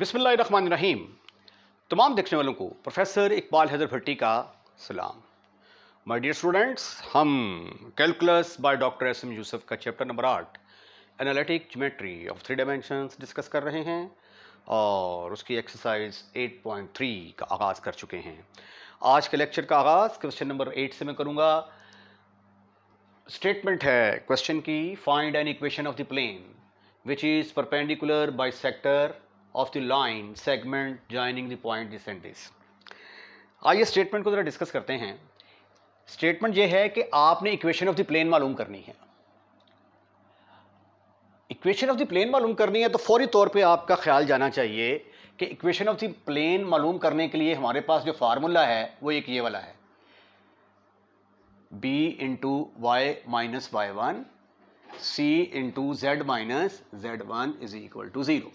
रहीम तमाम देखने वालों को प्रोफेसर इकबाल हैदर भट्टी का सलाम माय डियर स्टूडेंट्स हम calculus by doctor S M Yusuf का चैप्टर नंबर आठ analytic geometry of three dimensions discuss कर रहे हैं और उसकी एक्सरसाइज 8.3 का आगाज़ कर चुके हैं आज के लेक्चर का आगाज़ क्वेश्चन नंबर एट से मैं करूँगा स्टेटमेंट है क्वेश्चन की find an equation of the plane which is perpendicular bisector of the line segment joining the point this आइए स्टेटमेंट को ज़रा डिस्कस करते हैं स्टेटमेंट ये है कि आपने इक्वेशन ऑफ द प्लेन मालूम करनी है इक्वेशन ऑफ द प्लेन मालूम करनी है तो फौरी तौर पे आपका ख्याल जाना चाहिए कि इक्वेशन ऑफ द प्लेन मालूम करने के लिए हमारे पास जो फार्मूला है वो एक ये वाला है b into y minus Y one c into z minus Z one is equal to zero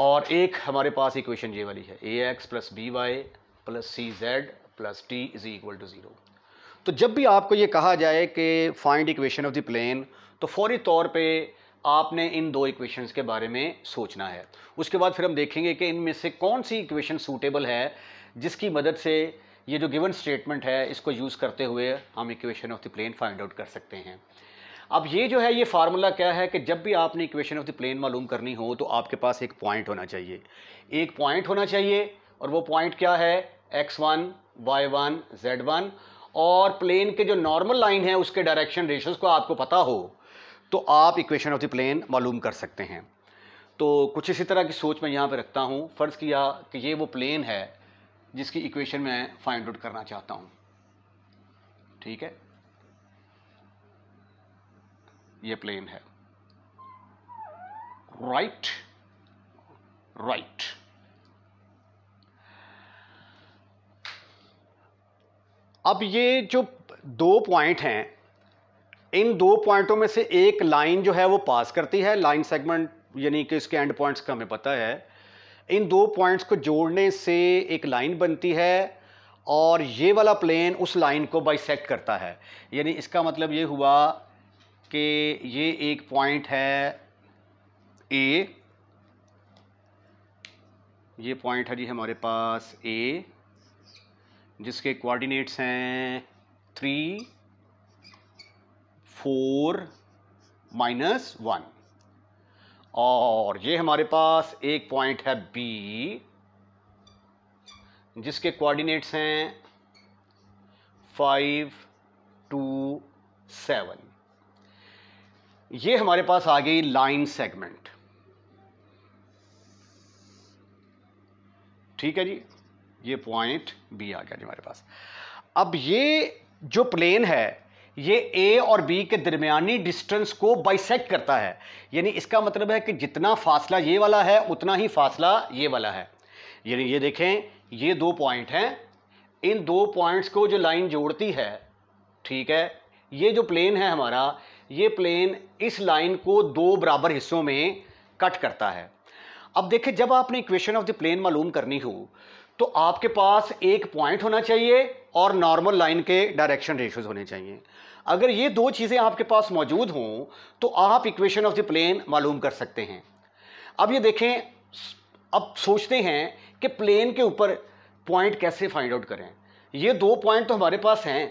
और एक हमारे पास इक्वेशन ये वाली है a x plus B Y plus C Z plus T is equal to zero तो जब भी आपको ये कहा जाए कि find equation of the plane तो फौरी तौर पे आपने इन दो इक्वेशंस के बारे में सोचना है उसके बाद फिर हम देखेंगे कि इनमें से कौन सी इक्वेशन सूटेबल है जिसकी मदद से ये जो गिवन स्टेटमेंट है इसको यूज़ करते हुए हम equation of the plane find out कर सकते हैं अब ये जो है ये फार्मूला क्या है कि जब भी आपने इक्वेशन ऑफ द प्लेन मालूम करनी हो तो आपके पास एक पॉइंट होना चाहिए एक पॉइंट होना चाहिए और वो पॉइंट क्या है x one Y one Z one और प्लेन के जो नॉर्मल लाइन है उसके डायरेक्शन रेशोज़ को आपको पता हो तो आप इक्वेशन ऑफ द प्लेन मालूम कर सकते हैं तो कुछ इसी तरह की सोच मैं यहाँ पर रखता हूँ फ़र्ज़ किया कि ये वो प्लेन है जिसकी इक्वेशन मैं फाइंड आउट करना चाहता हूँ ठीक है ये प्लेन है राइट राइट अब ये जो दो पॉइंट हैं इन दो पॉइंटों में से एक लाइन जो है वो पास करती है लाइन सेगमेंट यानी कि इसके एंड पॉइंट्स का हमें पता है इन दो पॉइंट्स को जोड़ने से एक लाइन बनती है और ये वाला प्लेन उस लाइन को बाइसेक्ट करता है यानी इसका मतलब ये हुआ कि ये एक पॉइंट है ए ये पॉइंट है जी हमारे पास ए जिसके कोऑर्डिनेट्स हैं थ्री फोर माइनस वन और ये हमारे पास एक पॉइंट है बी जिसके कोऑर्डिनेट्स हैं फाइव टू सेवन ये हमारे पास आ गई लाइन सेगमेंट ठीक है जी ये पॉइंट बी आ गया जी हमारे पास अब ये जो प्लेन है ये ए और बी के दरमियानी डिस्टेंस को बाइसेक्ट करता है यानी इसका मतलब है कि जितना फासला ये वाला है उतना ही फासला ये वाला है यानी ये देखें ये दो पॉइंट हैं इन दो पॉइंट्स को जो लाइन जोड़ती है ठीक है ये जो प्लेन है हमारा ये प्लेन इस लाइन को दो बराबर हिस्सों में कट करता है अब देखिए जब आपने इक्वेशन ऑफ द प्लेन मालूम करनी हो तो आपके पास एक पॉइंट होना चाहिए और नॉर्मल लाइन के डायरेक्शन रेशियोज होने चाहिए अगर ये दो चीज़ें आपके पास मौजूद हों तो आप इक्वेशन ऑफ द प्लेन मालूम कर सकते हैं अब ये देखें अब सोचते हैं कि प्लेन के ऊपर पॉइंट कैसे फाइंड आउट करें ये दो पॉइंट तो हमारे पास हैं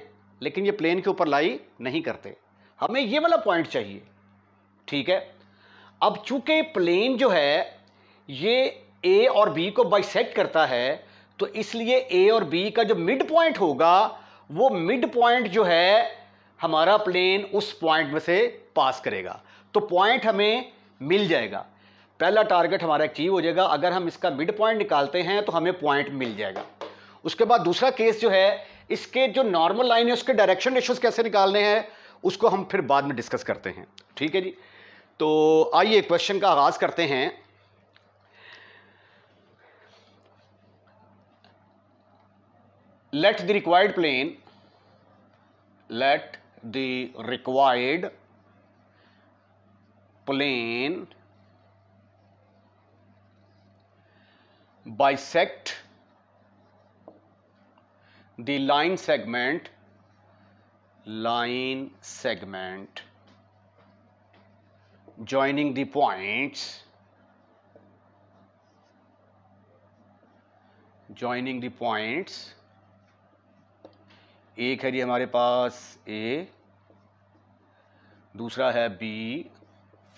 लेकिन ये प्लेन के ऊपर लाई नहीं करते हमें ये वाला पॉइंट चाहिए ठीक है अब चूंकि प्लेन जो है ये ए और बी को बाइसेक्ट करता है तो इसलिए ए और बी का जो मिड पॉइंट होगा वो मिड पॉइंट जो है हमारा प्लेन उस पॉइंट में से पास करेगा तो पॉइंट हमें मिल जाएगा पहला टारगेट हमारा अचीव हो जाएगा अगर हम इसका मिड पॉइंट निकालते हैं तो हमें पॉइंट मिल जाएगा उसके बाद दूसरा केस जो है इसके जो नॉर्मल लाइन है उसके डायरेक्शन रेशोज कैसे निकालने हैं उसको हम फिर बाद में डिस्कस करते हैं ठीक है जी तो आइए क्वेश्चन का आगाज करते हैं let the required plane let the required plane bisect the line segment line segment joining the points joining the points एक है जी हमारे पास ए दूसरा है 5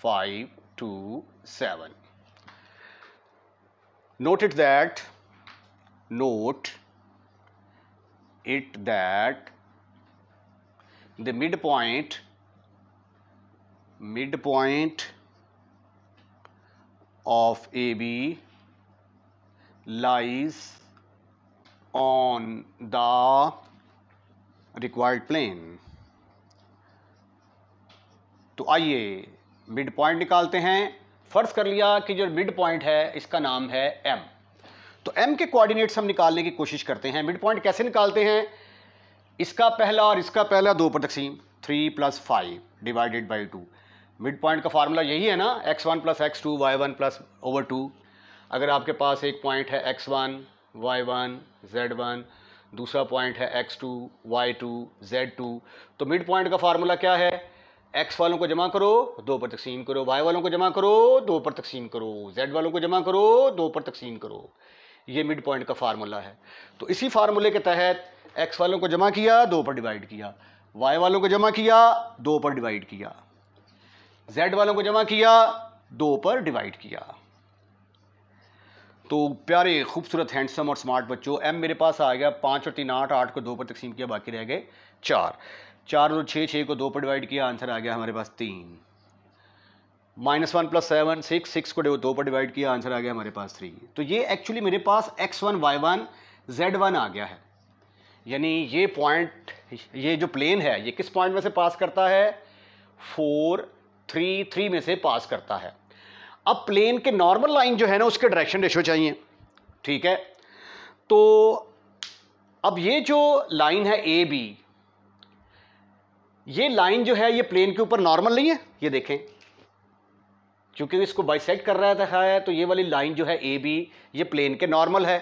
five 7 Note it that. Note it that. the midpoint midpoint of AB lies on the required plane तो आइए mid point निकालते हैं फ़र्ज कर लिया कि जो मिड पॉइंट है इसका नाम है एम तो एम के कोऑर्डिनेट्स हम निकालने की कोशिश करते हैं मिड पॉइंट कैसे निकालते हैं इसका पहला और इसका पहला दो पर तकसीम three plus five divided by two mid point का फार्मूला यही है ना x one plus x two y one plus over two अगर आपके पास एक पॉइंट है x one Y one Z one दूसरा पॉइंट है x two y two z two तो मिड पॉइंट का फार्मूला क्या है एक्स वालों को जमा करो दो पर तकसीम करो वाई वालों को जमा करो दो पर तकसीम करो जेड वालों को जमा करो दो पर तकसीम करो ये मिड पॉइंट का फार्मूला है तो इसी फार्मूले के तहत एक्स वालों को जमा किया दो पर डिवाइड किया वाई वालों को जमा किया दो पर डिवाइड किया जेड वालों को जमा किया दो पर डिवाइड किया तो प्यारे खूबसूरत हैंडसम और स्मार्ट बच्चों एम मेरे पास आ गया पाँच और तीन आठ आठ को दो पर तकसीम किया बाकी रह गए चार चार और छः छः को दो पर डिवाइड किया आंसर आ गया हमारे पास तीन minus one plus seven six six को दो पर डिवाइड किया आंसर आ गया हमारे पास थ्री तो ये एक्चुअली मेरे पास x one Y one Z one आ गया है यानी ये पॉइंट ये जो प्लेन है ये किस पॉइंट में से पास करता है फोर थ्री थ्री में से पास करता है अब प्लेन के नॉर्मल लाइन जो है ना उसके डायरेक्शन रेशो चाहिए ठीक है तो अब ये जो लाइन है ए बी ये लाइन जो है ये प्लेन के ऊपर नॉर्मल नहीं है ये देखें क्योंकि इसको बाइसेक्ट कर रहा था है तो ये वाली लाइन जो है ए बी ये प्लेन के नॉर्मल है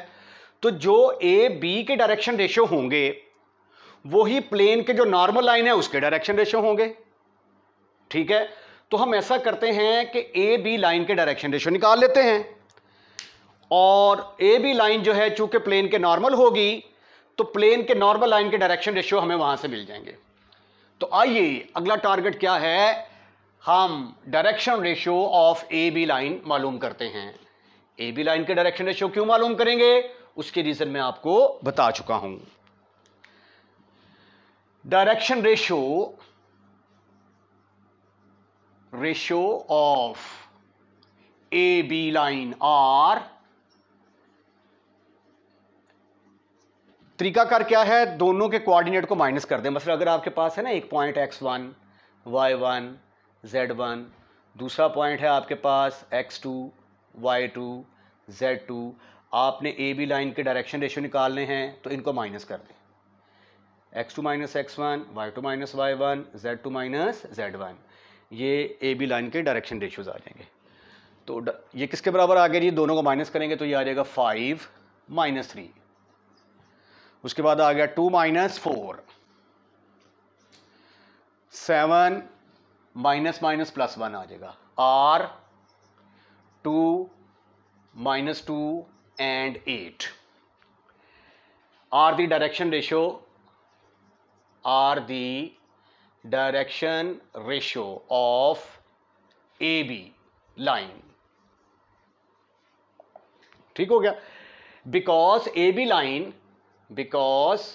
तो जो ए बी के डायरेक्शन रेशियो होंगे वही प्लेन के जो नॉर्मल लाइन है उसके डायरेक्शन रेशियो होंगे ठीक है तो हम ऐसा करते हैं कि ए बी लाइन के डायरेक्शन रेशियो निकाल लेते हैं और ए बी लाइन जो है चूंकि प्लेन के नॉर्मल होगी तो प्लेन के नॉर्मल लाइन के डायरेक्शन रेशियो हमें वहां से मिल जाएंगे तो आइए अगला टारगेट क्या है हम direction ratio of A B line मालूम करते हैं ए बी लाइन के डायरेक्शन रेशियो क्यों मालूम करेंगे उसके रीज़न मैं आपको बता चुका हूं direction ratio ratio of A B line आर तरीकाकार क्या है दोनों के कोऑर्डिनेट को माइनस कर दें मतलब अगर आपके पास है ना एक point x one Y one Z one दूसरा पॉइंट है आपके पास x two y two z two आपने ए बी लाइन के डायरेक्शन रेशियो निकालने हैं तो इनको माइनस कर दें x two minus x one y two minus Y one z two minus Z one ये ए बी लाइन के डायरेक्शन रेशियोज आ जाएंगे तो ये किसके बराबर आ गया जी दोनों को माइनस करेंगे तो ये आ जाएगा फाइव माइनस थ्री उसके बाद आ गया two minus four seven minus minus plus one आ जाएगा or two minus two and 8 are the direction ratio are the direction ratio of AB line ठीक हो गया because AB line because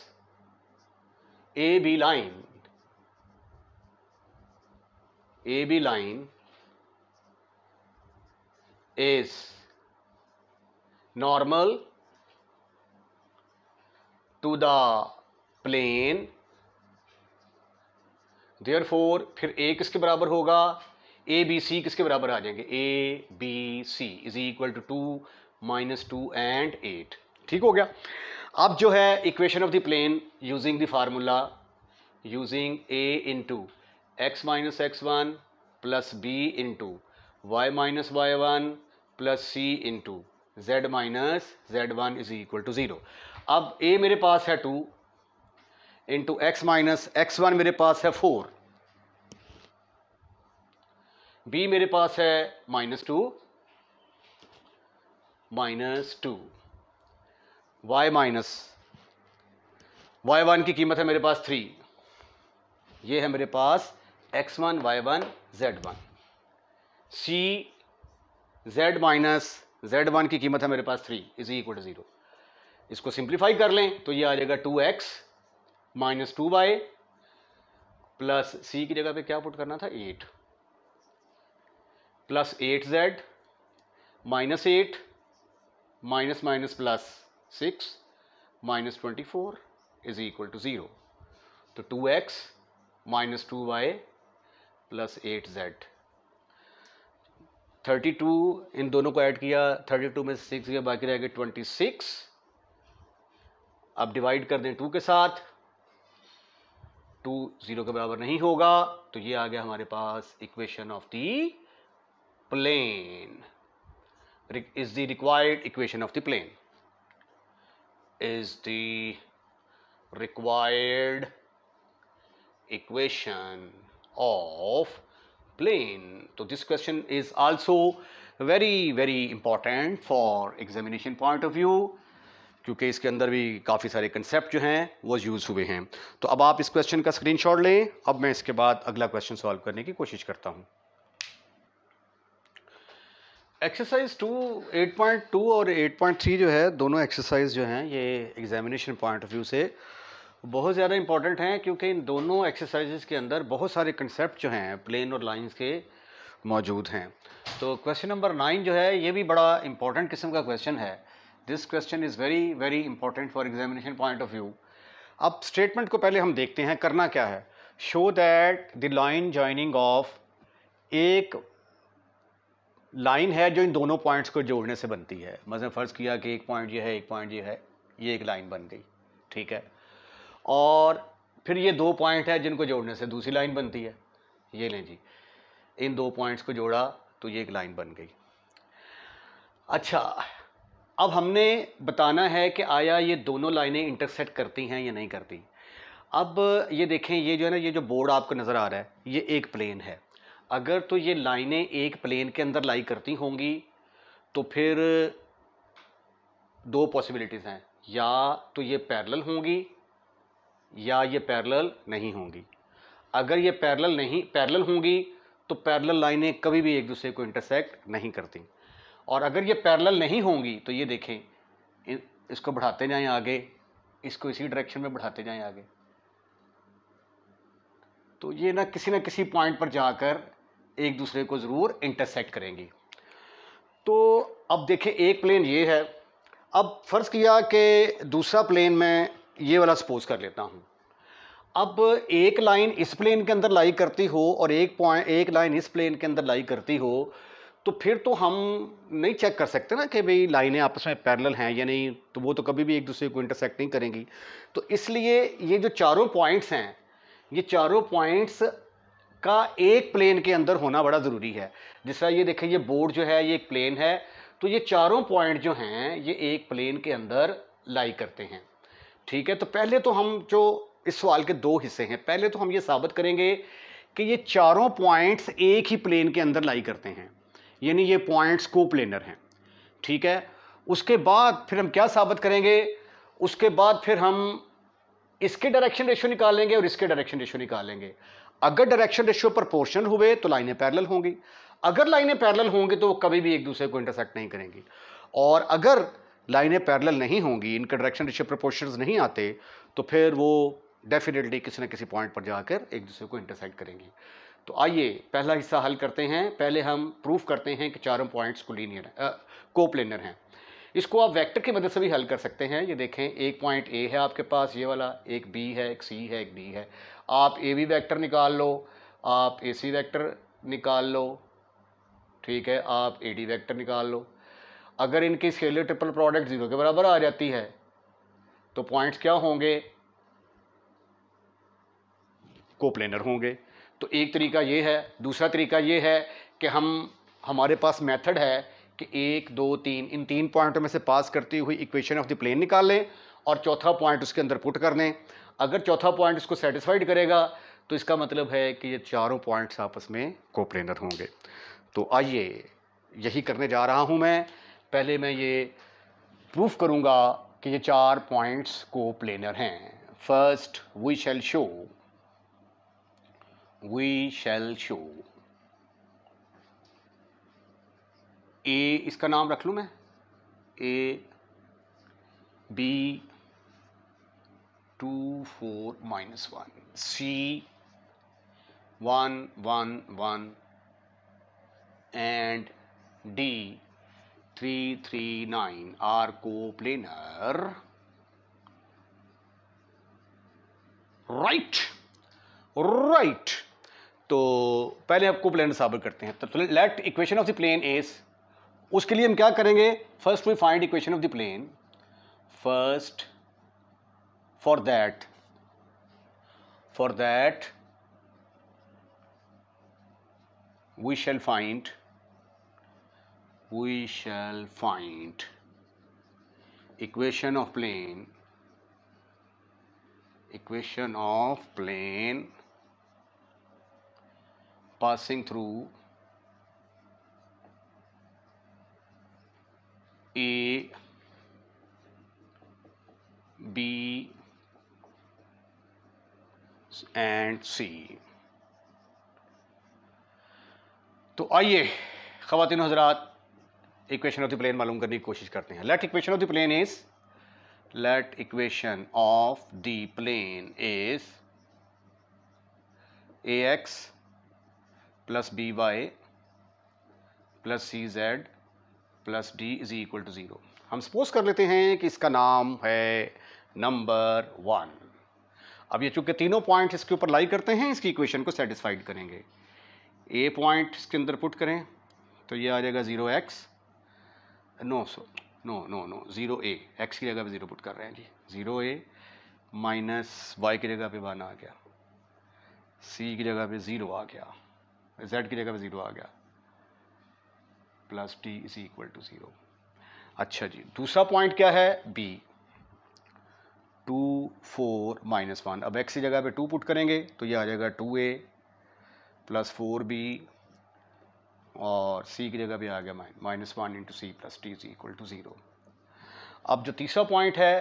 AB line AB line is normal to the plane four फिर A किसके बराबर होगा A B C किसके बराबर आ जाएंगे a B c is equal to two minus two and eight ठीक हो गया अब जो है equation of the plane using the formula using a into x minus x one plus b into Y minus Y one plus c into z minus Z one is equal to zero अब a मेरे पास है two into x minus x one मेरे पास है four b मेरे पास है minus two minus two Y minus Y one की कीमत है मेरे पास थ्री ये है मेरे पास x one Y one Z one C Z minus Z one की कीमत है मेरे पास three is equal to zero इसको सिंप्लीफाई कर लें तो ये आ जाएगा two x minus two Y plus C की जगह पे क्या पुट करना था eight plus eight Z minus eight minus minus plus six minus twenty four is equal to zero तो two x minus two Y plus eight Z thirty two इन दोनों को ऐड किया थर्टी टू में six गया बाकी रह गए ट्वेंटी सिक्स अब डिवाइड कर दें टू के साथ टू जीरो के बराबर नहीं होगा तो ये आ गया हमारे पास equation of the plane is the required equation of the plane is the required equation of plane. So this question is also very very important for examination point of view क्योंकि इसके अंदर भी काफ़ी सारे कंसेप्ट जो हैं वो use हुए हैं तो अब आप इस क्वेश्चन का स्क्रीनशॉट लें अब मैं इसके बाद अगला क्वेश्चन सॉल्व करने की कोशिश करता हूँ exercise two eight point two और एट पॉइंट थ्री जो है दोनों एक्सरसाइज जो हैं ये एग्जामिनेशन पॉइंट ऑफ व्यू से बहुत ज़्यादा इंपॉर्टेंट हैं क्योंकि इन दोनों एक्सरसाइजेज के अंदर बहुत सारे कंसेप्ट जो हैं प्लेन और लाइंस के मौजूद हैं तो क्वेश्चन नंबर नाइन जो है ये भी बड़ा इंपॉर्टेंट किस्म का क्वेश्चन है this question is very very important for examination point of view अब स्टेटमेंट को पहले हम देखते हैं करना क्या है show that the line joining of एक लाइन है जो इन दोनों पॉइंट्स को जोड़ने से बनती है मतलब फ़र्ज़ किया कि एक पॉइंट ये है एक पॉइंट ये है ये एक लाइन बन गई ठीक है और फिर ये दो पॉइंट है जिनको जोड़ने से दूसरी लाइन बनती है ये लें जी इन दो पॉइंट्स को जोड़ा तो ये एक लाइन बन गई अच्छा अब हमने बताना है कि आया ये दोनों लाइनें इंटरसेट करती हैं या नहीं करती अब ये देखें ये जो है ना ये जो बोर्ड आपको नज़र आ रहा है ये एक प्लेन है अगर तो ये लाइनें एक प्लेन के अंदर लाई करती होंगी तो फिर दो पॉसिबिलिटीज़ हैं या तो ये पैरेलल होंगी या ये पैरेलल नहीं होंगी अगर ये पैरेलल नहीं पैरेलल होंगी तो पैरेलल लाइनें कभी भी एक दूसरे को इंटरसेक्ट नहीं करती और अगर ये पैरेलल नहीं होंगी तो ये देखें इसको बढ़ाते जाएं आगे इसको इसी डायरेक्शन में बढ़ाते जाएं आगे तो ये ना किसी ना किसी पॉइंट पर जाकर एक दूसरे को ज़रूर इंटरसेक्ट करेंगी तो अब देखें एक प्लेन ये है अब फ़र्ज़ किया कि दूसरा प्लेन में ये वाला सपोज कर लेता हूँ अब एक लाइन इस प्लेन के अंदर लाई करती हो और एक पॉइंट एक लाइन इस प्लेन के अंदर लाई करती हो तो फिर तो हम नहीं चेक कर सकते ना कि भाई लाइनें आपस में पैरेलल हैं या नहीं तो वो तो कभी भी एक दूसरे को इंटरसेक्ट नहीं करेंगी तो इसलिए ये जो चारों पॉइंट्स हैं ये चारों पॉइंट्स का एक प्लेन के अंदर होना बड़ा ज़रूरी है जिस तरह ये देखें ये बोर्ड जो है ये एक प्लेन है तो ये चारों पॉइंट जो हैं ये एक प्लेन के अंदर लाई करते हैं ठीक है तो पहले तो हम जो इस सवाल के दो हिस्से हैं पहले तो हम ये साबित करेंगे कि ये चारों पॉइंट्स एक ही प्लेन के अंदर लाई करते हैं यानी ये पॉइंट्स को प्लेनर हैं ठीक है उसके बाद फिर हम क्या साबित करेंगे उसके बाद फिर हम इसके डायरेक्शन रेशो निकालेंगे और इसके डायरेक्शन रेशो निकालेंगे अगर डायरेक्शन रेशो पोर्शन हुए तो लाइनें पैरेलल होंगी अगर लाइनें पैरेलल होंगी तो वो कभी भी एक दूसरे को इंटरसेक्ट नहीं करेंगी और अगर लाइनें पैरेलल नहीं होंगी इनके डायरेक्शन रिश्ते प्रपोर्शन नहीं आते तो फिर वो डेफिनेटली किसी न किसी पॉइंट पर जाकर एक दूसरे को इंटरसेक्ट करेंगी तो आइए पहला हिस्सा हल करते हैं पहले हम प्रूफ करते हैं कि चारों पॉइंट्स को लीनियर को प्लेनर हैं इसको आप वेक्टर की मदद से भी हल कर सकते हैं ये देखें एक पॉइंट ए है आपके पास ये वाला एक बी है एक सी है एक डी है आप ए बी वैक्टर निकाल लो आप ए सी वैक्टर निकाल लो ठीक है आप ए डी वैक्टर निकाल लो अगर इनकी स्केलर ट्रिपल प्रोडक्ट ज़ीरो के बराबर आ जाती है तो पॉइंट्स क्या होंगे कोप्लेनर होंगे तो एक तरीका ये है दूसरा तरीका ये है कि हम हमारे पास मेथड है कि एक दो तीन इन तीन पॉइंटों में से पास करती हुई इक्वेशन ऑफ द प्लेन निकाल लें और चौथा पॉइंट उसके अंदर पुट कर दें अगर चौथा पॉइंट उसको सेटिस्फाइड करेगा तो इसका मतलब है कि ये चारों पॉइंट्स आपस में कोप्लेनर होंगे तो आइए यही करने जा रहा हूँ मैं पहले मैं ये प्रूफ करूँगा कि ये चार पॉइंट्स को प्लेनर हैं first we shall show we shall show A इसका नाम रख लूँ मैं A B two four minus one C one one one and D three three nine are को प्लेनर राइट राइट तो पहले आपको प्लेनर साबित करते हैं तो let equation of the plane is उसके लिए हम क्या करेंगे first we find equation of the plane first for that for that we shell find we shall find equation of plane equation of plane passing through A B and c तो आइए खातिन हजरात equation of the plane मालूम करने की कोशिश करते हैं let equation of the plane is let equation of the plane is A x plus B Y plus C Z plus D is equal to zero हम सपोज कर लेते हैं कि इसका नाम है नंबर वन अब ये चूंकि तीनों पॉइंट इसके ऊपर लाई करते हैं इसकी इक्वेशन को सेटिस्फाइड करेंगे ए पॉइंट इसके अंदर पुट करें तो ये आ जाएगा zero X no so no no no zero A X की जगह पे ज़ीरो पुट कर रहे हैं जी ज़ीरो ए माइनस वाई की जगह पे वन आ गया सी की जगह पे ज़ीरो आ गया जेड की जगह पे ज़ीरो आ गया plus T is equal to zero अच्छा जी दूसरा पॉइंट क्या है B two four minus one अब एक्स की जगह पे टू पुट करेंगे तो ये आ जाएगा two A plus four B और सी की जगह भी आ गया mine minus one into C plus T is equal to zero अब जो तीसरा पॉइंट है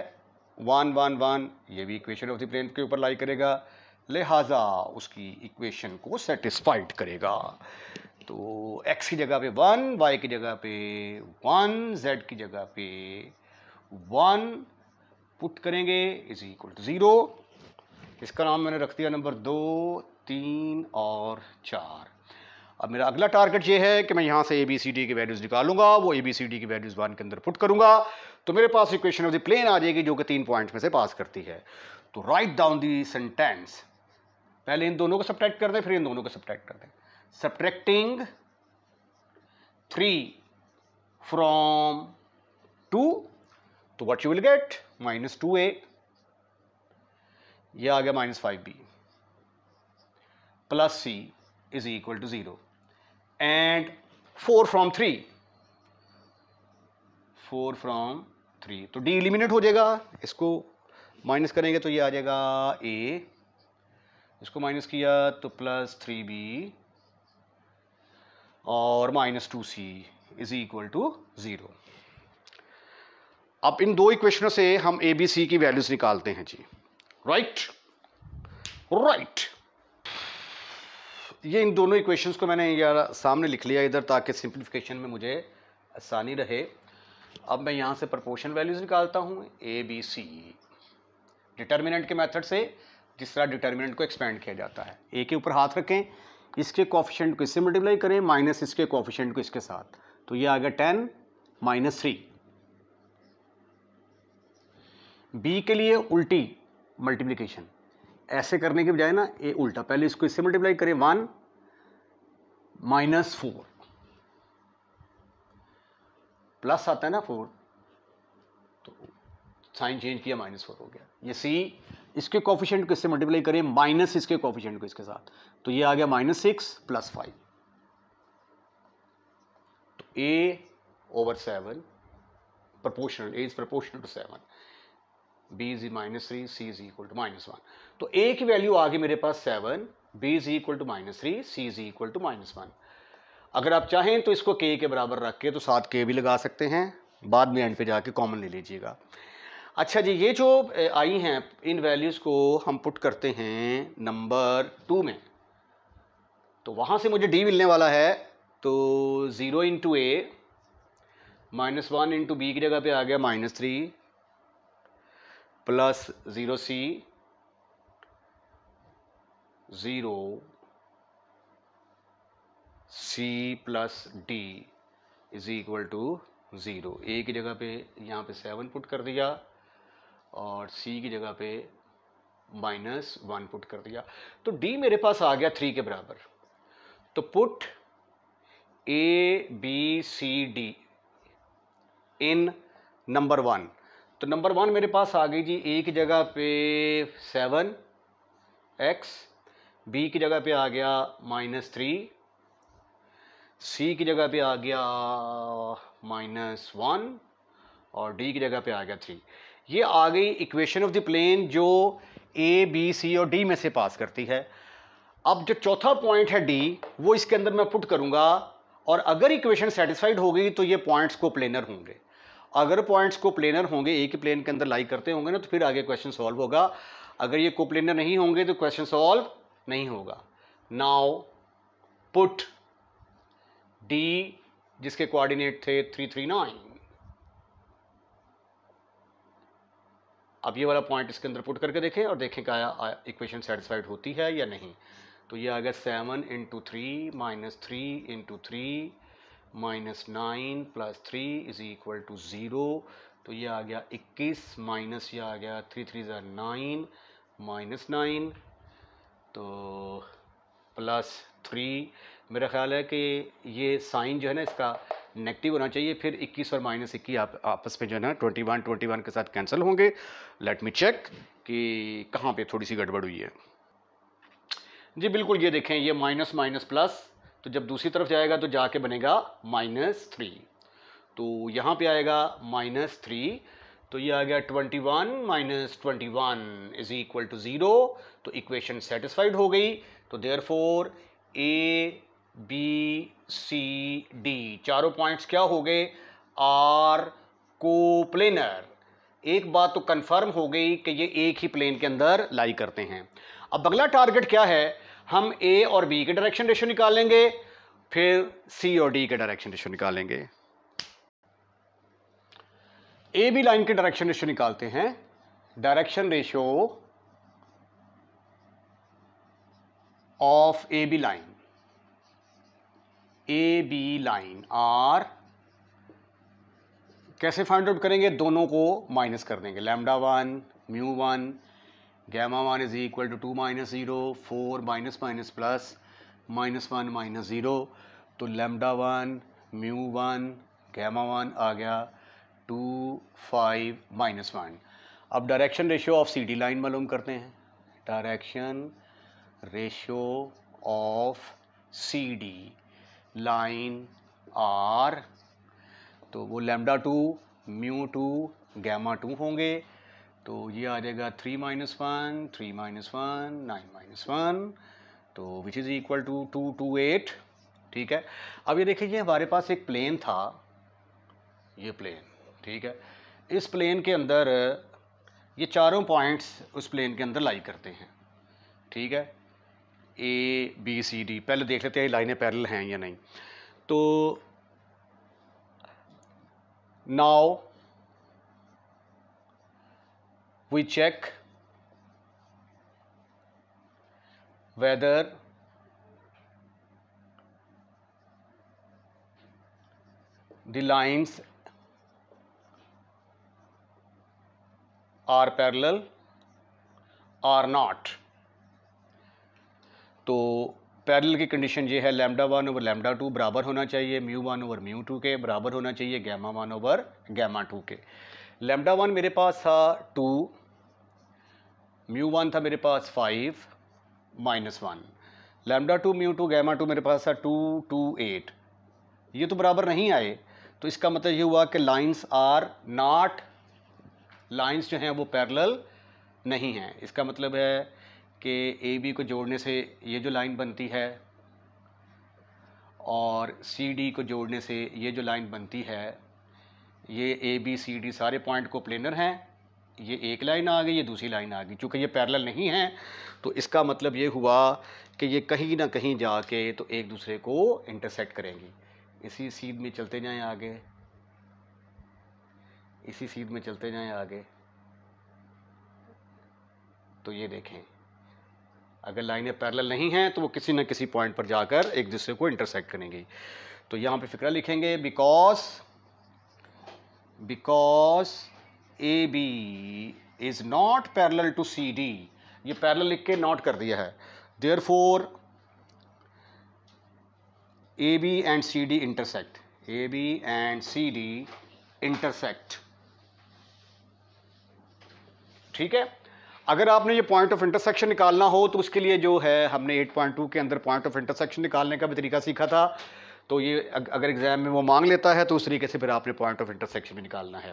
वन वन वन ये भी इक्वेशन ऑफ द प्लेन के ऊपर लाई करेगा लिहाजा उसकी इक्वेशन को सेटिस्फाइड करेगा तो एक्स की जगह पे वन वाई की जगह पे वन जेड की जगह पे वन पुट करेंगे इज इक्वल टू ज़ीरो इसका नाम मैंने रख दिया नंबर दो तीन और चार अब मेरा अगला टारगेट ये है कि मैं यहाँ से ए बी सी डी की वैल्यूज़ निकालूंगा वो ए बी सी डी की वैल्यूज़ वन के अंदर पुट करूंगा तो मेरे पास इक्वेशन ऑफ द प्लेन आ जाएगी जो कि तीन पॉइंट्स में से पास करती है तो राइट डाउन दी सेंटेंस पहले इन दोनों को सब्ट्रैक्ट कर दें फिर इन दोनों को सब्ट्रैक्ट कर दें सब्ट्रैक्टिंग थ्री फ्रॉम टू तो what you will get minus two A आ गया minus five B plus C is equal to zero and four from three four from three तो डी इलिमिनेट हो जाएगा इसको माइनस करेंगे तो ये आ जाएगा ए इसको माइनस किया तो प्लस थ्री बी और minus two C is equal to zero अब इन दो इक्वेशनों से हम ए बी सी की वैल्यूज़ निकालते हैं जी राइट right? Right right. ये इन दोनों इक्वेशंस को मैंने यार सामने लिख लिया इधर ताकि सिंप्लीफिकेशन में मुझे आसानी रहे अब मैं यहाँ से प्रपोर्शन वैल्यूज़ निकालता हूँ ए बी सी डिटर्मिनेंट के मेथड से जिस तरह डिटर्मिनेंट को एक्सपेंड किया जाता है ए के ऊपर हाथ रखें इसके कॉफिशेंट को इससे मल्टीप्लाई करें माइनस इसके कॉफिशेंट को इसके साथ तो ये आ गया टेन माइनस थ्री बी के लिए उल्टी मल्टीप्लीकेशन ऐसे करने के बजाय ना ए उल्टा पहले इसको इससे मल्टीप्लाई करें वन माइनस फोर प्लस आता है ना फोर तो साइन चेंज किया माइनस फोर हो गया ये सी इसके कॉफिशेंट को इससे मल्टीप्लाई करें माइनस इसके कॉफिशेंट को इसके साथ तो ये आ गया माइनस सिक्स प्लस फाइव तो A over seven proportional A is proportional to seven B is minus three C is equal to minus one तो ए की वैल्यू आ गई मेरे पास seven b is equal to minus three C is equal to minus one अगर आप चाहें तो इसको के के बराबर रख के तो साथ के भी लगा सकते हैं बाद में एंड पे जाके कॉमन ले लीजिएगा अच्छा जी ये जो आई हैं इन वैल्यूज़ को हम पुट करते हैं नंबर टू में तो वहाँ से मुझे डी मिलने वाला है तो zero into A minus one into B की जगह पे आ गया minus three plus zero C zero C plus D is equal to zero A की जगह पे यहाँ पे सेवन पुट कर दिया और सी की जगह पे माइनस वन पुट कर दिया तो डी मेरे पास आ गया थ्री के बराबर तो put A B C D in number one तो नंबर वन मेरे पास आ गई जी ए की जगह पे सेवन एक्स बी की जगह पे आ गया माइनस थ्री सी की जगह पे आ गया माइनस वन और डी की जगह पे आ गया थ्री ये आ गई इक्वेशन ऑफ द प्लेन जो ए बी सी और डी में से पास करती है अब जो चौथा पॉइंट है डी वो इसके अंदर मैं पुट करूंगा और अगर इक्वेशन सेटिस्फाइड हो गई तो ये पॉइंट्स को प्लेनर होंगे अगर पॉइंट्स को प्लेनर होंगे एक ही प्लेन के अंदर लाई करते होंगे ना तो फिर आगे क्वेश्चन सॉल्व होगा अगर ये कोप्लेनर नहीं होंगे तो क्वेश्चन सॉल्व नहीं होगा नाउ पुट डी जिसके कोऑर्डिनेट थे थ्री थ्री नाइन अब ये वाला पॉइंट इसके अंदर पुट करके देखें और देखें क्या इक्वेशन सेटिस्फाइड होती है या नहीं तो ये आ गया seven into three minus three into three minus nine plus three is equal to zero तो ये आ गया इक्कीस माइनस ये आ गया थ्री थ्री ज़ार नाइन माइनस नाइन तो प्लस थ्री मेरा ख्याल है कि ये साइन जो है ना इसका नेगेटिव होना चाहिए फिर इक्कीस और माइनस इक्कीस आप, आपस में जो है ना ट्वेंटी वन ट्वेंटी वन के साथ कैंसिल होंगे लेट मी चेक कि कहाँ पे थोड़ी सी गड़बड़ हुई है जी बिल्कुल ये देखें ये माइनस माइनस प्लस तो जब दूसरी तरफ जाएगा तो जाके बनेगा माइनस थ्री तो यहाँ पे आएगा माइनस थ्री तो ये आ गया 21 one minus twenty one is equal to zero तो इक्वेशन सेटिस्फाइड हो गई तो therefore A B C D चारों पॉइंट्स क्या हो गए आर को प्लेनर एक बात तो कंफर्म हो गई कि ये एक ही प्लेन के अंदर लाई करते हैं अब अगला टारगेट क्या है हम ए और बी के डायरेक्शन रेशो निकालेंगे फिर सी और डी के डायरेक्शन रेशो निकालेंगे ए बी लाइन के डायरेक्शन रेशियो निकालते हैं direction ratio of A B line A B line are कैसे फाइंड आउट करेंगे दोनों को माइनस कर देंगे lambda one mu one gamma one is equal to two minus zero four minus minus plus minus one minus zero तो lambda one mu one gamma one आ गया two five minus one अब direction ratio of C D line मालूम करते हैं direction ratio of C D line are तो वो lambda two mu two gamma two होंगे तो ये आ जाएगा three minus one three minus one nine minus one तो which is equal to two two eight ठीक है अब ये देखिए हमारे पास एक प्लेन था ये प्लेन ठीक है इस प्लेन के अंदर ये चारों पॉइंट्स उस प्लेन के अंदर लाई करते हैं ठीक है ए बी सी डी पहले देख लेते हैं लाइनें पैरल हैं या नहीं तो now we check whether the lines are parallel are not तो पैरेलल की कंडीशन ये है lambda one over lambda two बराबर होना चाहिए mu one over mu two के बराबर होना चाहिए gamma one over gamma two के लैमडा वन मेरे पास था टू म्यू वन था मेरे पास five minus one lambda two mu two gamma two मेरे पास था टू टू एट ये तो बराबर नहीं आए तो इसका मतलब ये हुआ कि लाइन्स आर नॉट लाइंस जो हैं वो पैरेलल नहीं हैं इसका मतलब है कि ए बी को जोड़ने से ये जो लाइन बनती है और सी डी को जोड़ने से ये जो लाइन बनती है ये ए बी सी डी सारे पॉइंट को प्लेनर हैं ये एक लाइन आ गई ये दूसरी लाइन आ गई चूँकि ये पैरेलल नहीं है तो इसका मतलब ये हुआ कि ये कहीं ना कहीं जाके तो एक दूसरे को इंटरसेक्ट करेंगी इसी सीध में चलते जाएं आगे इसी सीध में चलते जाएं आगे तो ये देखें अगर लाइनें पैरेलल नहीं हैं तो वो किसी न किसी पॉइंट पर जाकर एक दूसरे को इंटरसेक्ट करेंगी तो यहाँ पे फिक्र लिखेंगे because because A B is not parallel to C D ये पैरेलल लिख के नॉट कर दिया है therefore A B and C D intersect A B and C D intersect ठीक है अगर आपने ये पॉइंट ऑफ इंटरसेक्शन निकालना हो तो उसके लिए जो है हमने 8.2 के अंदर पॉइंट ऑफ इंटरसेक्शन निकालने का भी तरीका सीखा था तो ये अगर एग्ज़ाम में वो मांग लेता है तो उस तरीके से फिर आपने पॉइंट ऑफ इंटरसेक्शन भी निकालना है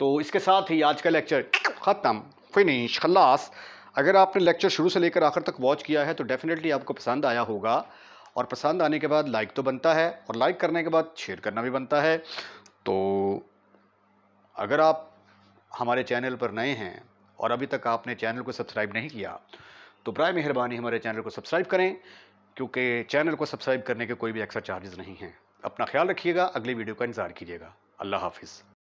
तो इसके साथ ही आज का लेक्चर ख़त्म फिनिश खलास अगर आपने लेक्चर शुरू से लेकर आखिर तक वॉच किया है तो डेफ़िनेटली आपको पसंद आया होगा और पसंद आने के बाद लाइक तो बनता है और लाइक करने के बाद शेयर करना भी बनता है तो अगर आप हमारे चैनल पर नए हैं और अभी तक आपने चैनल को सब्सक्राइब नहीं किया तो प्राय मेहरबानी हमारे चैनल को सब्सक्राइब करें क्योंकि चैनल को सब्सक्राइब करने के कोई भी एक्स्ट्रा चार्जेस नहीं हैं अपना ख्याल रखिएगा अगली वीडियो का इंतज़ार कीजिएगा अल्लाह हाफिज़